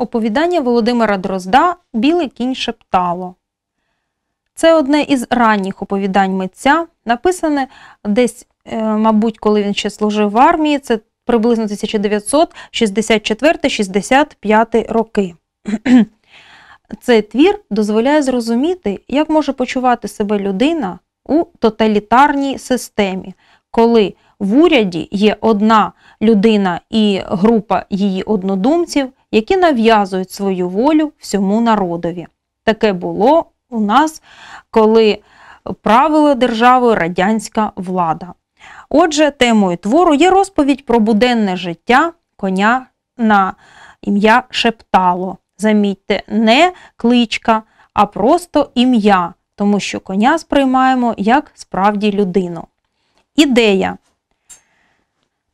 Оповідання Володимира Дрозда Білий кінь шептало. Це одне із ранніх оповідань митця, написане десь, е, мабуть, коли він ще служив в армії, це приблизно 1964-65 роки. Цей твір дозволяє зрозуміти, як може почувати себе людина у тоталітарній системі, коли в уряді є одна людина і група її однодумців, які нав'язують свою волю всьому народові. Таке було у нас, коли правила держави радянська влада. Отже, темою твору є розповідь про буденне життя коня на ім'я Шептало. Замітьте, не кличка, а просто ім'я, тому що коня сприймаємо як справді людину. Ідея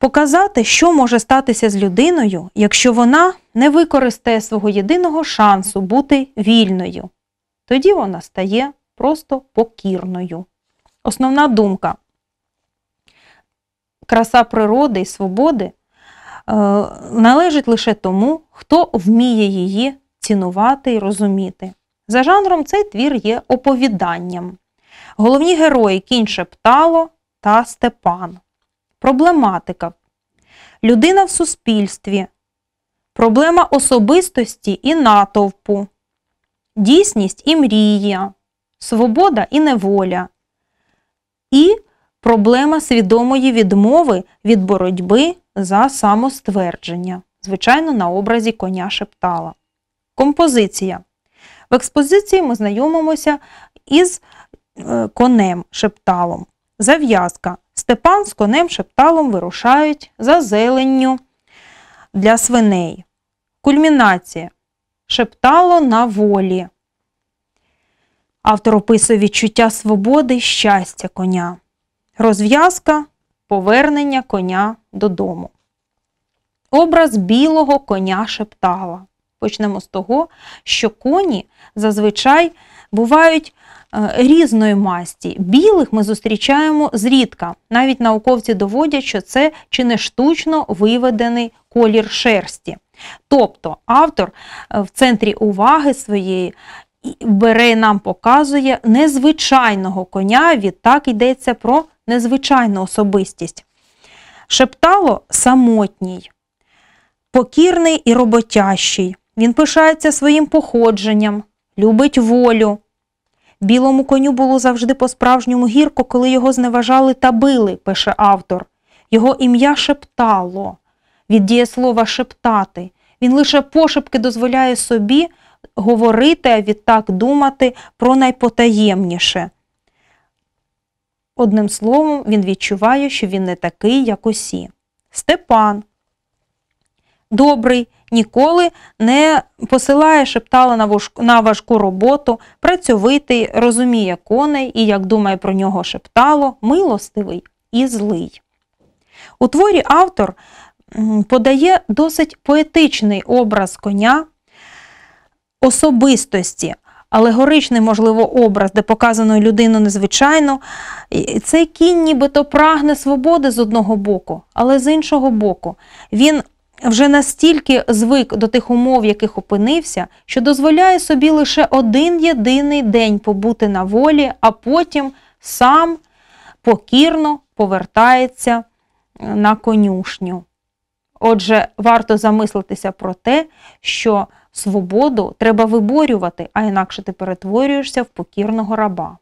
показати, що може статися з людиною, якщо вона не використає свого єдиного шансу бути вільною. Тоді вона стає просто покірною. Основна думка краса природи і свободи е, належить лише тому, хто вміє її цінувати і розуміти. За жанром цей твір є оповіданням. Головні герої кінче Птало та Степан проблематика, людина в суспільстві, проблема особистості і натовпу, дійсність і мрія, свобода і неволя, і проблема свідомої відмови від боротьби за самоствердження, звичайно, на образі коня шептала. Композиція. В експозиції ми знайомимося із е, конем шепталом. Зав'язка Степан з конем шепталом вирушають за зеленню для свиней. Кульмінація шептало на волі. Автор описує відчуття свободи і щастя коня. Розв'язка повернення коня додому. Образ білого коня шептала. Почнемо з того, що коні зазвичай бувають е, різної масті. Білих ми зустрічаємо зрідка. Навіть науковці доводять, що це чи не штучно виведений колір шерсті. Тобто автор е, в центрі уваги своєї бере нам показує незвичайного коня, відтак йдеться про незвичайну особистість. Шептало самотній, покірний і роботящий. Він пишається своїм походженням, любить волю. Білому коню було завжди по-справжньому гірко, коли його зневажали та били, пише автор. Його ім'я шептало, від дієслова шептати. Він лише пошепки дозволяє собі говорити, а відтак думати про найпотаємніше. Одним словом, він відчуває, що він не такий, як усі. Степан добрий, ніколи не посилає шептала на важку роботу, працьовитий, розуміє коней і, як думає про нього шептало, милостивий і злий. У творі автор подає досить поетичний образ коня особистості. Алегоричний, можливо, образ, де показано людину незвичайно. Цей кінь нібито прагне свободи з одного боку, але з іншого боку, він вже настільки звик до тих умов, в яких опинився, що дозволяє собі лише один єдиний день побути на волі, а потім сам покірно повертається е, на конюшню. Отже, варто замислитися про те, що свободу треба виборювати, а інакше ти перетворюєшся в покірного раба.